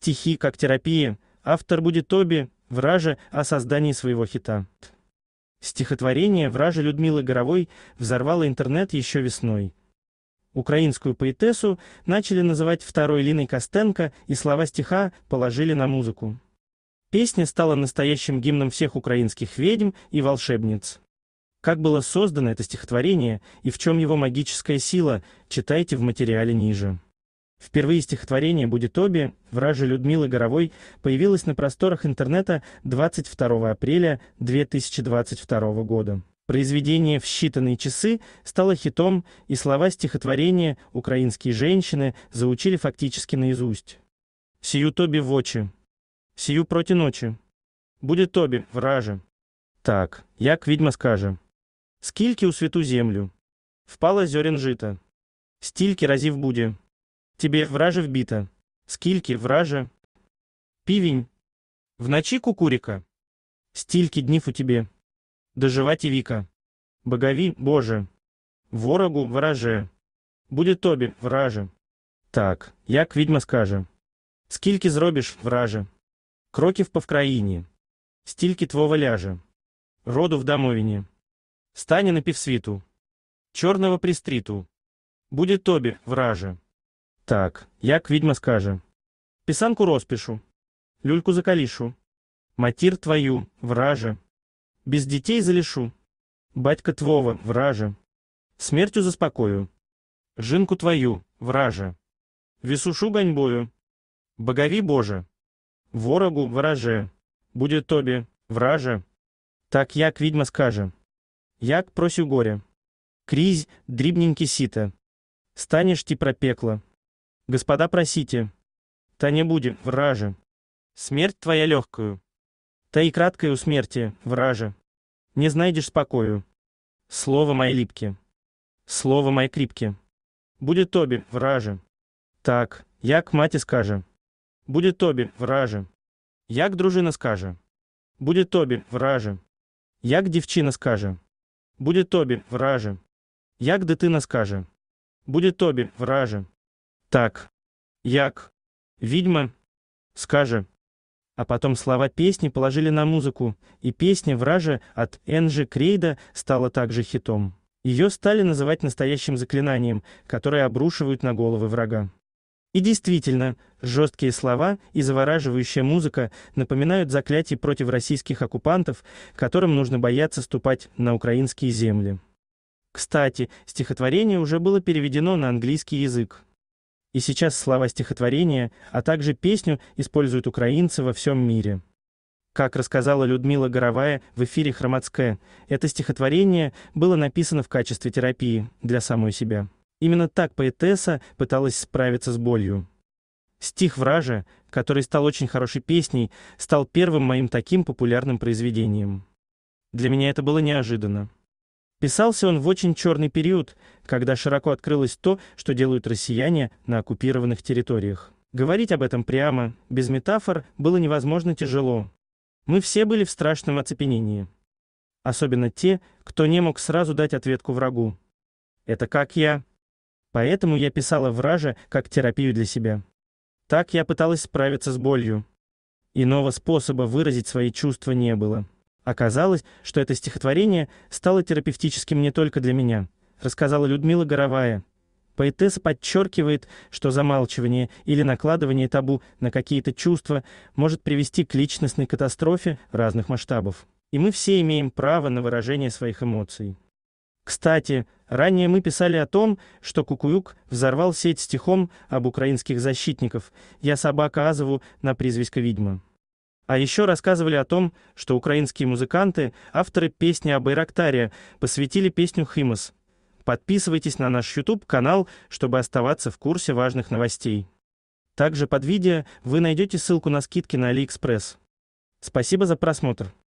Стихи как терапия. Автор будет Тоби, Вража о создании своего хита. Стихотворение вражи Людмилы Горовой взорвало интернет еще весной. Украинскую поэтессу начали называть второй Линой Костенко, и слова стиха положили на музыку. Песня стала настоящим гимном всех украинских ведьм и волшебниц. Как было создано это стихотворение и в чем его магическая сила, читайте в материале ниже. Впервые стихотворение Будет «Будитоби» вражи Людмилы Горовой появилось на просторах интернета 22 апреля 2022 года. Произведение «В считанные часы» стало хитом, и слова стихотворения «Украинские женщины» заучили фактически наизусть. «Сию тоби в очи, сию проти ночи, будет Тоби враже». Так, як відьма скаже. Скильки у святу землю? Впала зерен жита. Стильки разив буде. Тебе враже вбіта. Скільки враже? Півінь. Вночі кукуріка. Стільки днів у тебе. Доживати віка. Богові, Боже. Ворогу враже. Буде тобі, враже. Так, як відьма скаже. Скільки зробиш, враже. Кроків по вкраїні. Стільки твого ляже. Роду в домовині. Стане на півсвіту. Чорного пристріту. Буде тобі, враже. Так, як відьма скаже писанку розпишу, люльку закалішу, матір твою, враже, без дітей залішу, батька твого, враже, смертю заспокою, жинку твою, враже, вісушу ганьбою, богови Боже, ворогу враже, будет тобі, враже. Так як відьма скаже, як просю горе, крізь дрібненькі сіта, станеш ти пропекла. Господа просите, та не буде, враже. Смерть твоя легкую, та и краткое у смерти, враже. Не знайдешь спокою. Слово мое липки, слово мое крипке. Будет тобі, враже. Так, як маті скаже. Буде тобі, враже. Як дружина скаже. Буде тобі, враже. Як дівчина скаже. Буде тобі, враже. Як дитина скаже. Буде тобі, враже так, як, Ведьма скаже. А потом слова песни положили на музыку, и песня «Вража» от Энжи Крейда стала также хитом. Ее стали называть настоящим заклинанием, которое обрушивают на головы врага. И действительно, жесткие слова и завораживающая музыка напоминают заклятие против российских оккупантов, которым нужно бояться ступать на украинские земли. Кстати, стихотворение уже было переведено на английский язык. И сейчас слова стихотворения, а также песню используют украинцы во всем мире. Как рассказала Людмила Горовая в эфире Хромацкая, это стихотворение было написано в качестве терапии для самой себя. Именно так поэтесса пыталась справиться с болью. Стих «Вража», который стал очень хорошей песней, стал первым моим таким популярным произведением. Для меня это было неожиданно. Писался он в очень черный период, когда широко открылось то, что делают россияне на оккупированных территориях. Говорить об этом прямо, без метафор, было невозможно тяжело. Мы все были в страшном оцепенении. Особенно те, кто не мог сразу дать ответку врагу. Это как я. Поэтому я писала враже как терапию для себя. Так я пыталась справиться с болью. Иного способа выразить свои чувства не было. Оказалось, что это стихотворение стало терапевтическим не только для меня, рассказала Людмила Горовая. Поэтесса подчеркивает, что замалчивание или накладывание табу на какие-то чувства может привести к личностной катастрофе разных масштабов. И мы все имеем право на выражение своих эмоций. Кстати, ранее мы писали о том, что Кукуюк взорвал сеть стихом об украинских защитников «Я собака Азову» на призвисько «Ведьма». А еще рассказывали о том, что украинские музыканты, авторы песни о Байрактаре, посвятили песню «Химос». Подписывайтесь на наш YouTube-канал, чтобы оставаться в курсе важных новостей. Также под видео вы найдете ссылку на скидки на AliExpress. Спасибо за просмотр.